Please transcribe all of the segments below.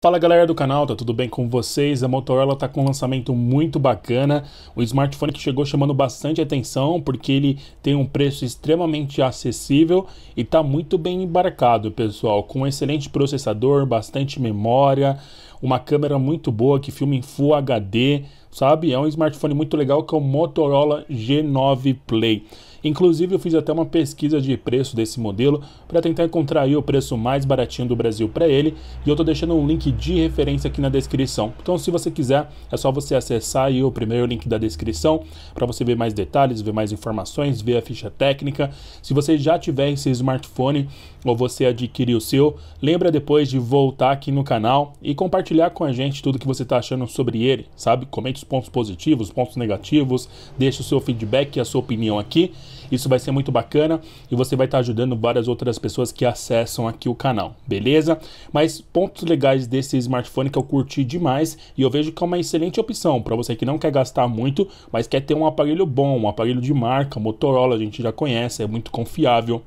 Fala galera do canal, tá tudo bem com vocês? A Motorola tá com um lançamento muito bacana, o smartphone que chegou chamando bastante atenção porque ele tem um preço extremamente acessível e tá muito bem embarcado, pessoal, com um excelente processador, bastante memória, uma câmera muito boa que filma em Full HD, sabe? É um smartphone muito legal que é o Motorola G9 Play. Inclusive eu fiz até uma pesquisa de preço desse modelo para tentar encontrar aí o preço mais baratinho do Brasil para ele e eu tô deixando um link de referência aqui na descrição. Então se você quiser é só você acessar aí o primeiro link da descrição para você ver mais detalhes, ver mais informações, ver a ficha técnica. Se você já tiver esse smartphone ou você adquirir o seu, lembra depois de voltar aqui no canal e compartilhar compartilhar com a gente tudo que você está achando sobre ele, sabe? Comente os pontos positivos, os pontos negativos, deixe o seu feedback e a sua opinião aqui. Isso vai ser muito bacana e você vai estar tá ajudando várias outras pessoas que acessam aqui o canal, beleza? Mas pontos legais desse smartphone que eu curti demais e eu vejo que é uma excelente opção para você que não quer gastar muito, mas quer ter um aparelho bom, um aparelho de marca, Motorola a gente já conhece, é muito confiável.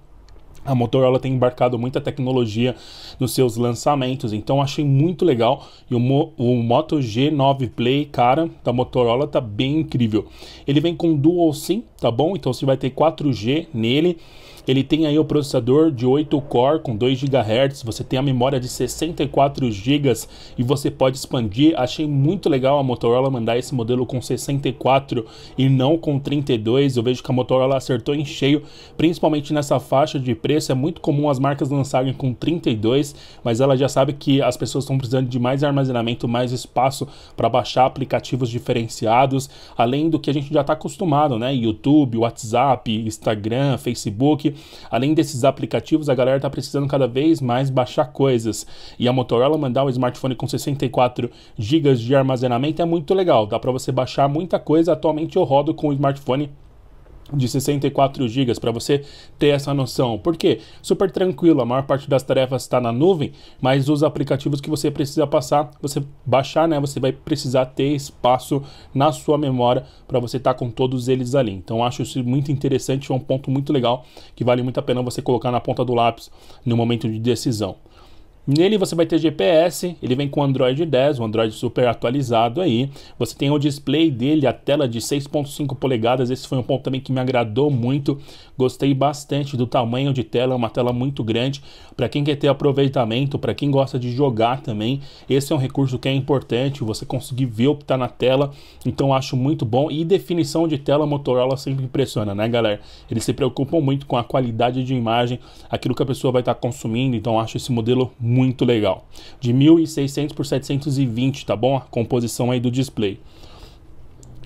A Motorola tem embarcado muita tecnologia nos seus lançamentos, então achei muito legal. E o, Mo o Moto G9 Play, cara, da Motorola tá bem incrível. Ele vem com Dual SIM, tá bom? Então você vai ter 4G nele. Ele tem aí o processador de 8 core com 2 GHz, você tem a memória de 64 GB e você pode expandir. Achei muito legal a Motorola mandar esse modelo com 64 e não com 32. Eu vejo que a Motorola acertou em cheio, principalmente nessa faixa de preço. É muito comum as marcas lançarem com 32, mas ela já sabe que as pessoas estão precisando de mais armazenamento, mais espaço para baixar aplicativos diferenciados, além do que a gente já está acostumado, né? YouTube, WhatsApp, Instagram, Facebook. Além desses aplicativos, a galera tá precisando cada vez mais baixar coisas. E a Motorola mandar um smartphone com 64 GB de armazenamento é muito legal. Dá para você baixar muita coisa. Atualmente eu rodo com o smartphone de 64 GB para você ter essa noção. Porque super tranquilo, a maior parte das tarefas está na nuvem, mas os aplicativos que você precisa passar, você baixar, né? Você vai precisar ter espaço na sua memória para você estar tá com todos eles ali. Então acho isso muito interessante, é um ponto muito legal que vale muito a pena você colocar na ponta do lápis no momento de decisão. Nele você vai ter GPS, ele vem com Android 10, um Android super atualizado aí. Você tem o display dele, a tela de 6.5 polegadas. Esse foi um ponto também que me agradou muito. Gostei bastante do tamanho de tela, é uma tela muito grande. Para quem quer ter aproveitamento, para quem gosta de jogar também, esse é um recurso que é importante, você conseguir ver o que está na tela. Então acho muito bom e definição de tela Motorola sempre impressiona, né, galera? Eles se preocupam muito com a qualidade de imagem, aquilo que a pessoa vai estar tá consumindo. Então acho esse modelo muito muito legal. De 1600 por 720, tá bom? A composição aí do display.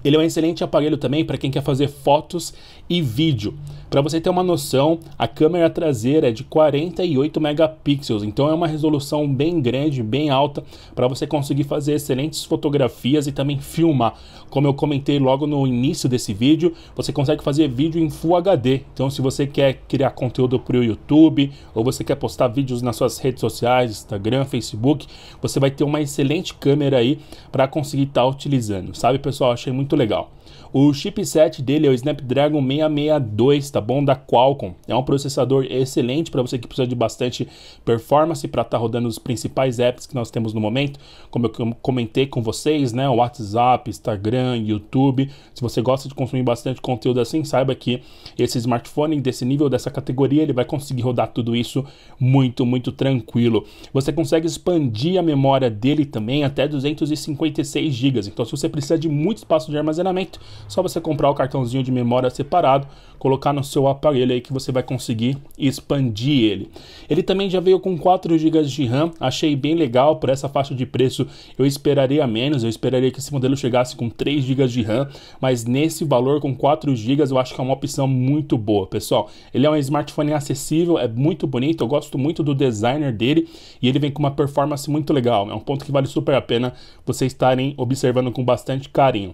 Ele é um excelente aparelho também para quem quer fazer fotos e vídeo. Para você ter uma noção, a câmera traseira é de 48 megapixels, então é uma resolução bem grande, bem alta, para você conseguir fazer excelentes fotografias e também filmar. Como eu comentei logo no início desse vídeo, você consegue fazer vídeo em Full HD. Então, se você quer criar conteúdo para o YouTube ou você quer postar vídeos nas suas redes sociais, Instagram, Facebook, você vai ter uma excelente câmera aí para conseguir estar tá utilizando. Sabe, pessoal? Achei muito muito legal. O chipset dele é o Snapdragon 662, tá bom? Da Qualcomm. É um processador excelente para você que precisa de bastante performance para estar tá rodando os principais apps que nós temos no momento, como eu comentei com vocês, né? WhatsApp, Instagram, YouTube. Se você gosta de consumir bastante conteúdo assim, saiba que esse smartphone desse nível, dessa categoria, ele vai conseguir rodar tudo isso muito, muito tranquilo. Você consegue expandir a memória dele também até 256 GB. Então, se você precisa de muito espaço de armazenamento, só você comprar o cartãozinho de memória separado, colocar no seu aparelho aí que você vai conseguir expandir ele. Ele também já veio com 4 GB de RAM, achei bem legal por essa faixa de preço. Eu esperaria menos, eu esperaria que esse modelo chegasse com 3 GB de RAM, mas nesse valor com 4 GB eu acho que é uma opção muito boa, pessoal. Ele é um smartphone acessível, é muito bonito, eu gosto muito do designer dele e ele vem com uma performance muito legal. É um ponto que vale super a pena vocês estarem observando com bastante carinho.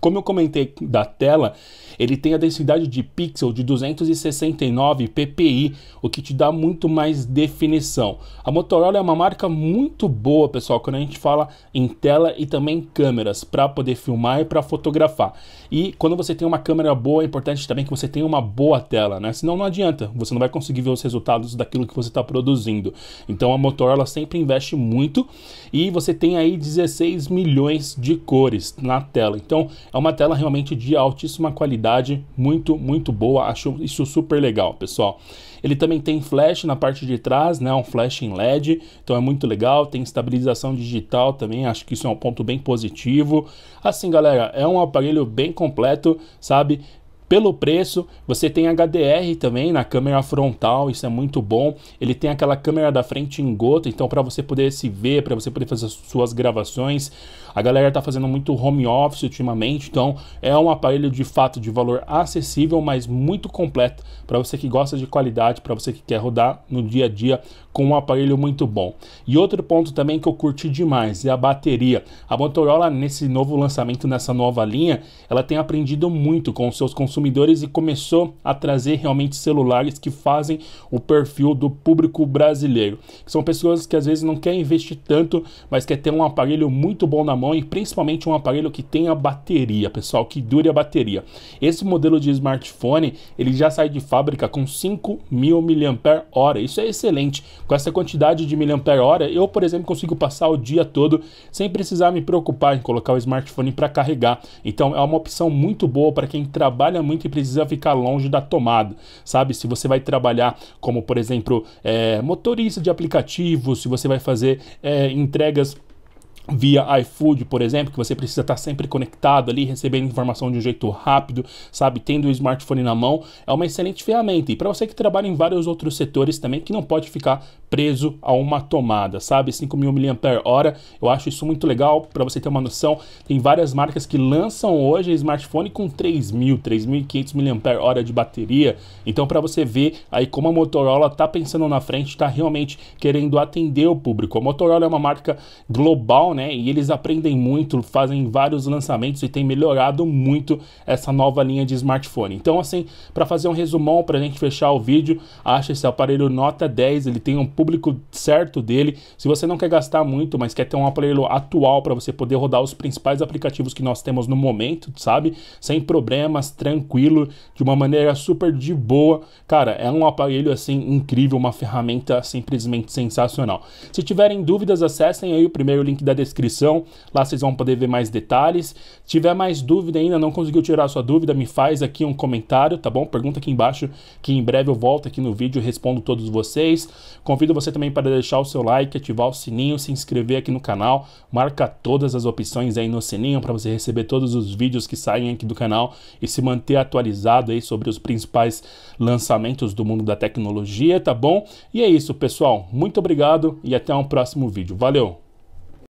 Como eu comentei da tela, ele tem a densidade de pixel de 269 ppi, o que te dá muito mais definição. A Motorola é uma marca muito boa, pessoal, quando a gente fala em tela e também câmeras para poder filmar e para fotografar. E quando você tem uma câmera boa, é importante também que você tenha uma boa tela, né? Senão não adianta, você não vai conseguir ver os resultados daquilo que você está produzindo. Então a Motorola sempre investe muito e você tem aí 16 milhões de cores na tela. Então é uma tela realmente de altíssima qualidade, muito, muito boa. Acho isso super legal, pessoal. Ele também tem flash na parte de trás, né? Um flash em LED, então é muito legal. Tem estabilização digital também, acho que isso é um ponto bem positivo. Assim, galera, é um aparelho bem completo, sabe? Pelo preço, você tem HDR também na câmera frontal, isso é muito bom. Ele tem aquela câmera da frente em gota, então para você poder se ver, para você poder fazer suas gravações. A galera está fazendo muito home office ultimamente, então é um aparelho de fato de valor acessível, mas muito completo para você que gosta de qualidade, para você que quer rodar no dia a dia com um aparelho muito bom. E outro ponto também que eu curti demais é a bateria. A Motorola nesse novo lançamento, nessa nova linha, ela tem aprendido muito com os seus consumidores consumidores e começou a trazer realmente celulares que fazem o perfil do público brasileiro. São pessoas que às vezes não querem investir tanto, mas quer ter um aparelho muito bom na mão e principalmente um aparelho que tenha bateria, pessoal, que dure a bateria. Esse modelo de smartphone ele já sai de fábrica com 5.000 mAh. Isso é excelente. Com essa quantidade de mAh, eu, por exemplo, consigo passar o dia todo sem precisar me preocupar em colocar o smartphone para carregar. Então é uma opção muito boa para quem trabalha muito e precisa ficar longe da tomada, sabe? Se você vai trabalhar como, por exemplo, é, motorista de aplicativo, se você vai fazer é, entregas via iFood, por exemplo, que você precisa estar sempre conectado ali, recebendo informação de um jeito rápido, sabe, tendo o smartphone na mão, é uma excelente ferramenta. E para você que trabalha em vários outros setores também, que não pode ficar preso a uma tomada, sabe, 5.000 mAh, eu acho isso muito legal, para você ter uma noção, tem várias marcas que lançam hoje smartphone com 3.000, 3.500 mAh de bateria, então para você ver aí como a Motorola está pensando na frente, está realmente querendo atender o público. A Motorola é uma marca global, né? E eles aprendem muito, fazem vários lançamentos e tem melhorado muito essa nova linha de smartphone. Então, assim, para fazer um resumão, para a gente fechar o vídeo, acha esse aparelho nota 10, ele tem um público certo dele. Se você não quer gastar muito, mas quer ter um aparelho atual para você poder rodar os principais aplicativos que nós temos no momento, sabe? Sem problemas, tranquilo, de uma maneira super de boa. Cara, é um aparelho assim incrível, uma ferramenta simplesmente sensacional. Se tiverem dúvidas, acessem aí o primeiro link da descrição descrição, lá vocês vão poder ver mais detalhes. Tiver mais dúvida ainda, não conseguiu tirar sua dúvida, me faz aqui um comentário, tá bom? Pergunta aqui embaixo que em breve eu volto aqui no vídeo e respondo todos vocês. Convido você também para deixar o seu like, ativar o sininho, se inscrever aqui no canal, marca todas as opções aí no sininho para você receber todos os vídeos que saem aqui do canal e se manter atualizado aí sobre os principais lançamentos do mundo da tecnologia, tá bom? E é isso, pessoal. Muito obrigado e até um próximo vídeo. Valeu!